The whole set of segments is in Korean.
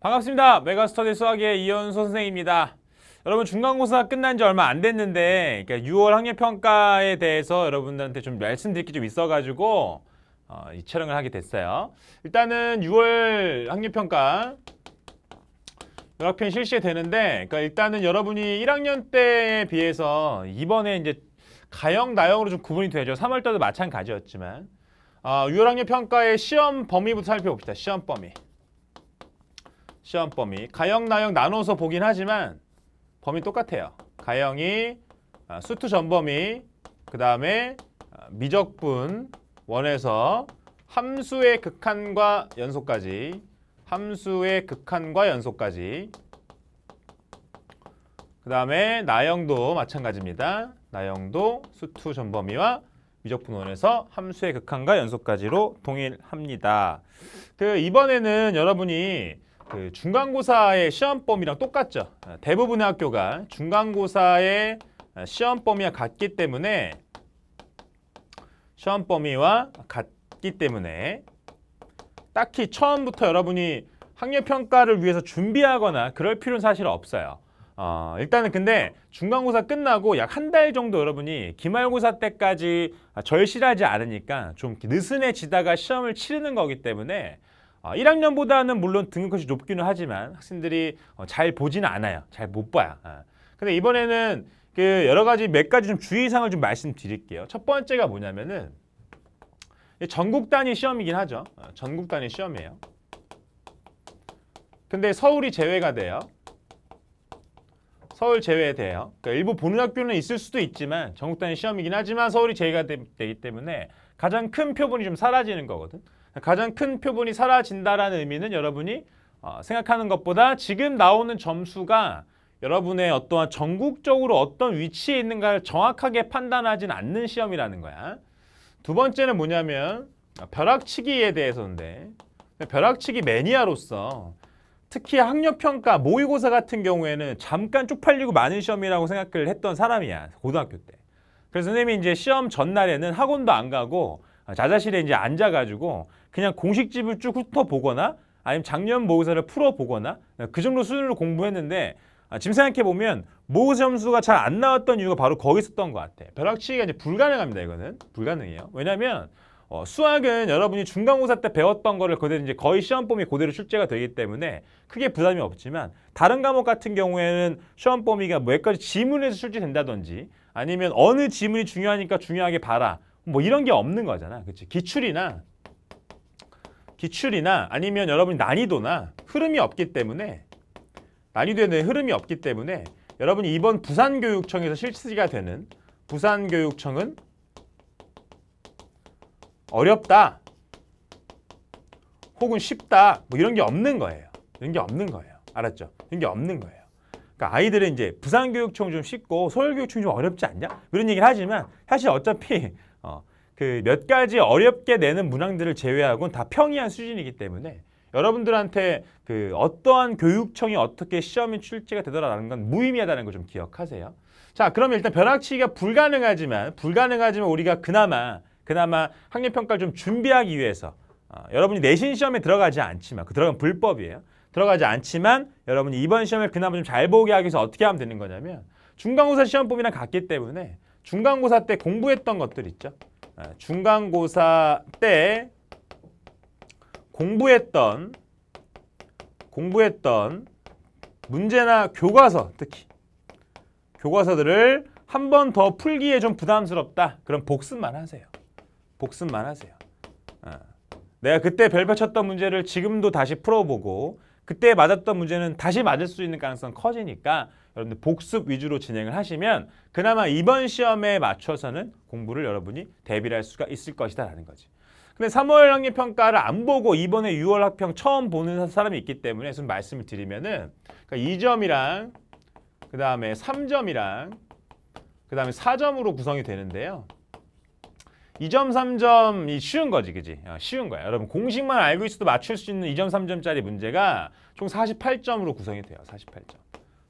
반갑습니다. 메가스터디 수학의 이현수 선생입니다. 여러분 중간고사 끝난 지 얼마 안 됐는데 그러니까 6월 학력평가에 대해서 여러분들한테 좀 말씀드릴 게 좀 있어가지고 어, 이 촬영을 하게 됐어요. 일단은 6월 학력평가 연락편 실시되는데 그러니까 일단은 여러분이 1학년 때에 비해서 이번에 이제 가형, 나형으로 좀 구분이 되죠. 3월 달도 마찬가지였지만 어, 6월 학력평가의 시험 범위부터 살펴봅시다. 시험 범위. 시험 범위. 가형, 나형 나눠서 보긴 하지만 범위 똑같아요. 가형이 아, 수투 전범위, 그 다음에 아, 미적분 원에서 함수의 극한과 연속까지 함수의 극한과 연속까지 그 다음에 나형도 마찬가지입니다. 나형도 수투 전범위와 미적분원에서 함수의 극한과 연속까지로 동일합니다. 그 이번에는 여러분이 그 중간고사의 시험 범위랑 똑같죠. 아, 대부분의 학교가 중간고사의 아, 시험 범위와 같기 때문에 시험 범위와 같기 때문에 딱히 처음부터 여러분이 학력평가를 위해서 준비하거나 그럴 필요는 사실 없어요. 어, 일단은 근데 중간고사 끝나고 약 한 달 정도 여러분이 기말고사 때까지 절실하지 않으니까 좀 느슨해지다가 시험을 치르는 거기 때문에 1학년보다는 아, 물론 등급컷이 높기는 하지만 학생들이 어, 잘 보지는 않아요. 잘 못 봐요. 아. 근데 이번에는 그 여러 가지 몇 가지 좀 주의사항을 좀 말씀드릴게요. 첫 번째가 뭐냐면은 전국 단위 시험이긴 하죠. 아, 전국 단위 시험이에요. 근데 서울이 제외가 돼요. 서울 제외돼요. 그러니까 일부 보는 학교는 있을 수도 있지만 전국 단위 시험이긴 하지만 서울이 제외가 되, 기 때문에 가장 큰 표본이 좀 사라지는 거거든. 가장 큰 표본이 사라진다라는 의미는 여러분이 어, 생각하는 것보다 지금 나오는 점수가 여러분의 어떠한 전국적으로 어떤 위치에 있는가를 정확하게 판단하진 않는 시험이라는 거야. 두 번째는 뭐냐면 벼락치기에 대해서인데 벼락치기 매니아로서 특히 학력평가 모의고사 같은 경우에는 잠깐 쪽팔리고 많은 시험이라고 생각을 했던 사람이야 고등학교 때 그래서 선생님이 이제 시험 전날에는 학원도 안 가고 어, 자자실에 이제 앉아가지고 그냥 공식집을 쭉 훑어보거나 아니면 작년 모의사를 고 풀어보거나 어, 그 정도 수준으로 공부했는데 아, 지금 생각해보면 모의 점수가 잘 안 나왔던 이유가 바로 거기 있었던 것 같아. 벼락치기가 이제 불가능합니다, 이거는. 불가능해요. 왜냐면 하 어, 수학은 여러분이 중간고사 때 배웠던 거를 그대로 이제 거의 시험 범위 그대로 출제가 되기 때문에 크게 부담이 없지만 다른 과목 같은 경우에는 시험 범위가 몇 가지 지문에서 출제된다든지 아니면 어느 지문이 중요하니까 중요하게 봐라 뭐 이런 게 없는 거잖아. 그치? 기출이나 기출이나 아니면 여러분 난이도나 흐름이 없기 때문에 난이도에 대한 흐름이 없기 때문에 여러분이 이번 부산교육청에서 실시가 되는 부산교육청은 어렵다 혹은 쉽다 뭐 이런 게 없는 거예요. 이런 게 없는 거예요. 알았죠? 이런 게 없는 거예요. 그러니까 아이들은 이제 부산교육청 좀 쉽고 서울교육청 좀 어렵지 않냐? 뭐 이런 얘기를 하지만 사실 어차피 어, 그 몇 가지 어렵게 내는 문항들을 제외하고는 다 평이한 수준이기 때문에 여러분들한테 그 어떠한 교육청이 어떻게 시험에 출제가 되더라라는 건 무의미하다는 걸 좀 기억하세요. 자, 그러면 일단 벼락치기가 불가능하지만 불가능하지만 우리가 그나마 그나마 학력 평가를 좀 준비하기 위해서 어, 여러분이 내신 시험에 들어가지 않지만 그 들어간 불법이에요. 들어가지 않지만 여러분이 이번 시험을 그나마 좀 잘 보게 하기 위해서 어떻게 하면 되는 거냐면 중간고사 시험법이랑 같기 때문에 중간고사 때 공부했던 것들 있죠. 아, 중간고사 때 공부했던 공부했던 문제나 교과서 특히 교과서들을 한 번 더 풀기에 좀 부담스럽다. 그럼 복습만 하세요. 복습만 하세요. 아, 내가 그때 별표 쳤던 문제를 지금도 다시 풀어보고 그때 맞았던 문제는 다시 맞을 수 있는 가능성 커지니까 여러분들 복습 위주로 진행을 하시면 그나마 이번 시험에 맞춰서는 공부를 여러분이 대비를 할 수가 있을 것이다라는 거지. 근데 3월 학력평가를 안 보고 이번에 6월 학평 처음 보는 사람이 있기 때문에 좀 말씀을 드리면은 그러니까 2점이랑 그 다음에 3점이랑 그 다음에 4점으로 구성이 되는데요. 2점, 3점이 쉬운 거지, 그지? 어, 쉬운 거야. 여러분, 공식만 알고 있어도 맞출 수 있는 2점, 3점짜리 문제가 총 48점으로 구성이 돼요, 48점.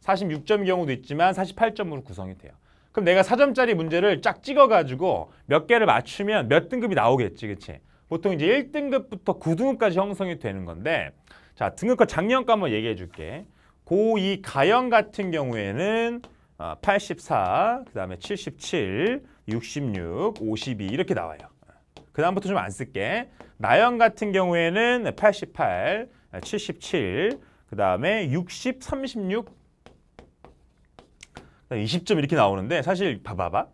4 6점 경우도 있지만 48점으로 구성이 돼요. 그럼 내가 4점짜리 문제를 쫙 찍어가지고 몇 개를 맞추면 몇 등급이 나오겠지, 그치? 보통 이제 1등급부터 9등급까지 형성이 되는 건데, 자, 등급과 작년과 한번 얘기해 줄게. 고2 가형 같은 경우에는 84, 그 다음에 77, 66, 52 이렇게 나와요. 그 다음부터 좀 안 쓸게. 나영 같은 경우에는 88, 77, 그 다음에 60, 36, 20점 이렇게 나오는데 사실 봐봐봐.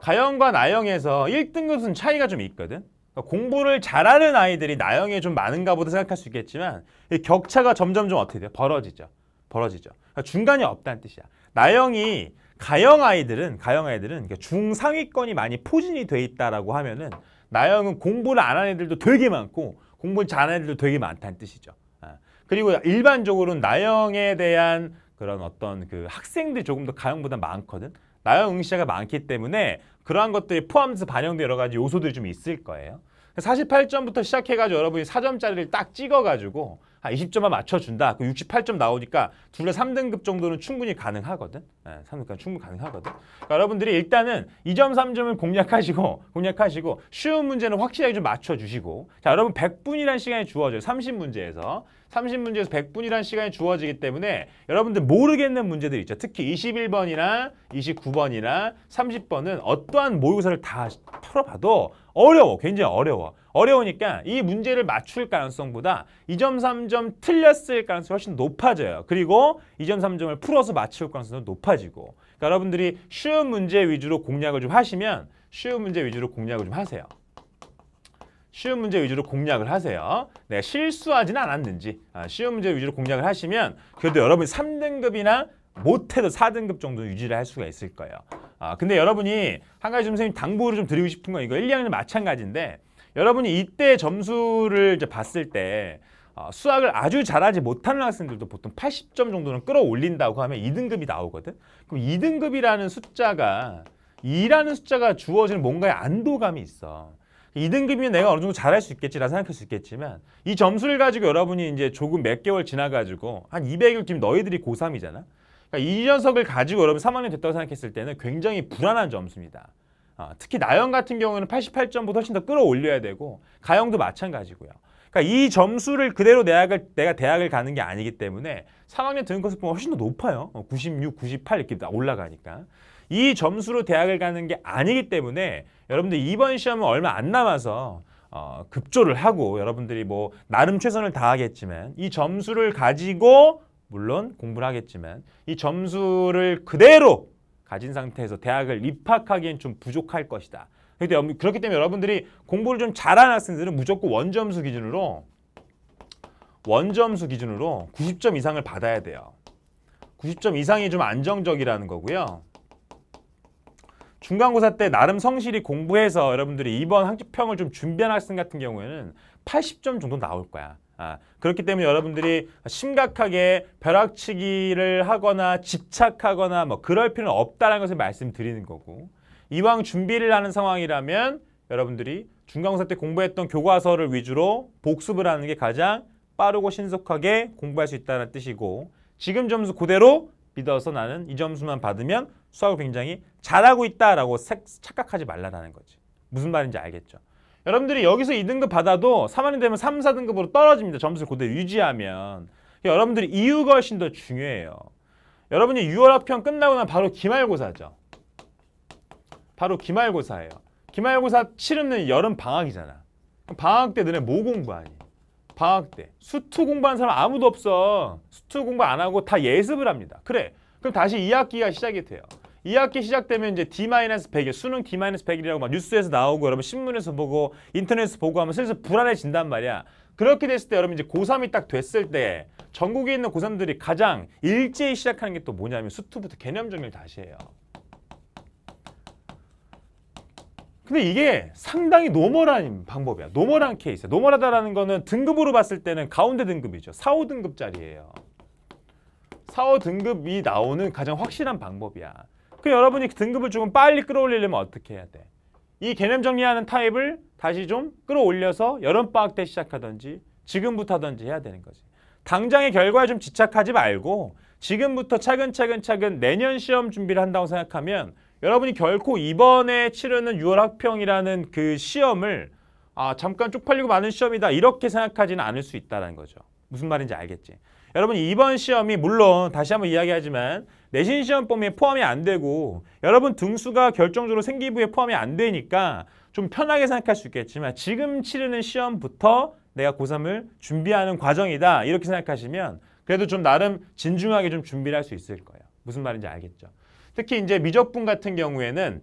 가영과 나영에서 1등급은 차이가 좀 있거든. 그러니까 공부를 잘하는 아이들이 나영에 좀 많은가 보다 생각할 수 있겠지만 격차가 점점 좀 어떻게 돼요? 벌어지죠. 벌어지죠. 그러니까 중간이 없다는 뜻이야. 나영이 가형 아이들은 가형 아이들은 중상위권이 많이 포진이 돼 있다라고 하면은 나영은 공부를 안 하는 애들도 되게 많고 공부를 잘하는 애들도 되게 많다는 뜻이죠. 아, 그리고 일반적으로는 나영에 대한 그런 어떤 그학생들 조금 더 가영보다 많거든. 나영 응시자가 많기 때문에 그러한 것들이 포함해서 반영된 여러 가지 요소들이 좀 있을 거예요. 48점부터 시작해가지고 여러분이 4점짜리를 딱 찍어가지고 한 20점만 맞춰준다. 그 68점 나오니까 둘 다 3등급 정도는 충분히 가능하거든. 네, 예, 3등급 충분히 가능하거든. 그러니까 여러분들이 일단은 2점, 3점을 공략하시고 공략하시고 쉬운 문제는 확실하게 좀 맞춰주시고 자 여러분 100분이라는 시간이 주어져요. 30문제에서 30문제에서 100분이라는 시간이 주어지기 때문에 여러분들 모르겠는 문제들 있죠. 특히 21번이나 29번이나 30번은 어떠한 모의고사를 다 풀어봐도 어려워. 굉장히 어려워. 어려우니까 이 문제를 맞출 가능성보다 2점, 3점 틀렸을 가능성이 훨씬 높아져요. 그리고 2점, 3점을 풀어서 맞출 가능성도 높아지고 그러니까 여러분들이 쉬운 문제 위주로 공략을 좀 하시면 쉬운 문제 위주로 공략을 좀 하세요. 쉬운 문제 위주로 공략을 하세요. 내 네, 실수하진 않았는지 아, 쉬운 문제 위주로 공략을 하시면 그래도 여러분이 3등급이나 못해도 4등급 정도 유지를 할 수가 있을 거예요. 아, 근데 여러분이 한 가지 좀 선생님 당부를 좀 드리고 싶은 건 이거 1, 2학년 마찬가지인데 여러분이 이때 점수를 이제 봤을 때 어, 수학을 아주 잘하지 못하는 학생들도 보통 80점 정도는 끌어올린다고 하면 2등급이 나오거든. 그럼 2등급이라는 숫자가 2라는 숫자가 주어지는 뭔가의 안도감이 있어. 2등급이면 내가 어느 정도 잘할 수 있겠지라 생각할 수 있겠지만 이 점수를 가지고 여러분이 이제 조금 몇 개월 지나가지고 한 200일 뒤면 너희들이 고3이잖아. 그러니까 이 녀석을 가지고 여러분 3학년 됐다고 생각했을 때는 굉장히 불안한 점수입니다. 어, 특히 나영 같은 경우에는 88점보다 훨씬 더 끌어올려야 되고 가영도 마찬가지고요. 그러니까 이 점수를 그대로 대학을, 내가 대학을 가는 게 아니기 때문에 3학년 등급 수준이 훨씬 더 높아요. 96, 뭐 98 이렇게 올라가니까. 이 점수로 대학을 가는 게 아니기 때문에 여러분들 이번 시험은 얼마 안 남아서 어, 급조를 하고 여러분들이 뭐 나름 최선을 다하겠지만 이 점수를 가지고 물론 공부를 하겠지만 이 점수를 그대로 가진 상태에서 대학을 입학하기엔 좀 부족할 것이다. 그렇기 때문에 여러분들이 공부를 좀 잘하는 학생들은 무조건 원점수 기준으로 원점수 기준으로 90점 이상을 받아야 돼요. 90점 이상이 좀 안정적이라는 거고요. 중간고사 때 나름 성실히 공부해서 여러분들이 이번 학집평을 좀 준비한 학생 같은 경우에는 80점 정도 나올 거야. 아, 그렇기 때문에 여러분들이 심각하게 벼락치기를 하거나 집착하거나 뭐 그럴 필요는 없다는 것을 말씀드리는 거고 이왕 준비를 하는 상황이라면 여러분들이 중간고사 때 공부했던 교과서를 위주로 복습을 하는 게 가장 빠르고 신속하게 공부할 수 있다는 뜻이고 지금 점수 그대로 믿어서 나는 이 점수만 받으면 수학을 굉장히 잘하고 있다라고 착각하지 말라는 거지. 무슨 말인지 알겠죠? 여러분들이 여기서 2등급 받아도 3만이 되면 3, 4등급으로 떨어집니다. 점수를 그대로 유지하면. 그러니까 여러분들이 이유가 훨씬 더 중요해요. 여러분이 6월 학평 끝나고 나면 바로 기말고사죠. 바로 기말고사예요. 기말고사 치르는 여름 방학이잖아. 방학 때 너네 뭐 공부하니? 방학 때. 수투 공부하는 사람 아무도 없어. 수투 공부 안 하고 다 예습을 합니다. 그래. 그럼 다시 2학기가 시작이 돼요. 2학기 시작되면 이제 D-100일, 수능 D-100일이라고 막 뉴스에서 나오고 여러분 신문에서 보고 인터넷에서 보고 하면 슬슬 불안해진단 말이야. 그렇게 됐을 때 여러분 이제 고3이 딱 됐을 때 전국에 있는 고3들이 가장 일제히 시작하는 게 또 뭐냐면 수투부터 개념 정리를 다시 해요. 근데 이게 상당히 노멀한 방법이야. 노멀한 케이스 노멀하다라는 거는 등급으로 봤을 때는 가운데 등급이죠. 4, 5등급짜리예요. 4, 5등급이 나오는 가장 확실한 방법이야. 그럼 여러분이 등급을 조금 빨리 끌어올리려면 어떻게 해야 돼? 이 개념 정리하는 타입을 다시 좀 끌어올려서 여름방학 때 시작하든지 지금부터 하든지 해야 되는 거지. 당장의 결과에 좀 집착하지 말고 지금부터 차근차근차근 내년 시험 준비를 한다고 생각하면 여러분이 결코 이번에 치르는 6월 학평이라는 그 시험을 아 잠깐 쪽팔리고 많은 시험이다 이렇게 생각하지는 않을 수 있다는 거죠. 무슨 말인지 알겠지? 여러분 이번 시험이 물론 다시 한번 이야기하지만 내신 시험 범위에 포함이 안 되고 여러분 등수가 결정적으로 생기부에 포함이 안 되니까 좀 편하게 생각할 수 있겠지만 지금 치르는 시험부터 내가 고3을 준비하는 과정이다 이렇게 생각하시면 그래도 좀 나름 진중하게 좀 준비를 할 수 있을 거예요. 무슨 말인지 알겠죠? 특히 이제 미적분 같은 경우에는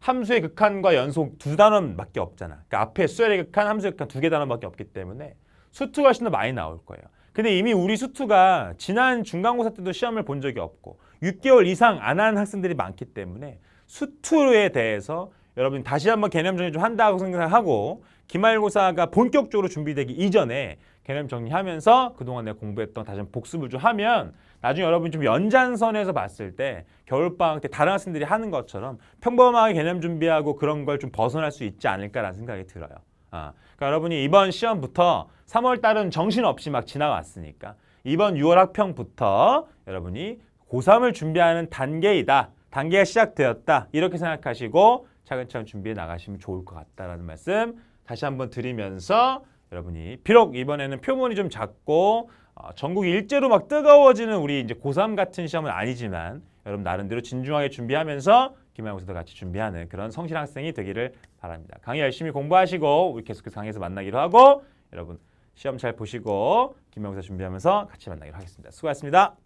함수의 극한과 연속 두 단원밖에 없잖아. 그러니까 앞에 수열의 극한, 함수의 극한 두 개 단원밖에 없기 때문에 수투가 훨씬 더 많이 나올 거예요. 근데 이미 우리 수투가 지난 중간고사 때도 시험을 본 적이 없고 6개월 이상 안 한 학생들이 많기 때문에 수투에 대해서 여러분 다시 한번 개념 정리 좀 한다고 생각하고 기말고사가 본격적으로 준비되기 이전에 개념 정리하면서 그동안 내가 공부했던 다시 한번 복습을 좀 하면 나중에 여러분이 좀 연장선에서 봤을 때 겨울방학 때 다른 학생들이 하는 것처럼 평범하게 개념 준비하고 그런 걸 좀 벗어날 수 있지 않을까라는 생각이 들어요. 아, 그러니까 여러분이 이번 시험부터 3월 달은 정신없이 막 지나왔으니까 이번 6월 학평부터 여러분이 고3을 준비하는 단계이다. 단계가 시작되었다. 이렇게 생각하시고 차근차근 준비해 나가시면 좋을 것 같다라는 말씀 다시 한번 드리면서 여러분이 비록 이번에는 표본이 좀 작고 어, 전국 일제로 막 뜨거워지는 우리 이제 고3 같은 시험은 아니지만 여러분 나름대로 진중하게 준비하면서 기말고사도 같이 준비하는 그런 성실한 학생이 되기를 바랍니다. 강의 열심히 공부하시고 우리 계속해서 강의에서 만나기로 하고 여러분 시험 잘 보시고 기말고사 준비하면서 같이 만나기로 하겠습니다. 수고하셨습니다.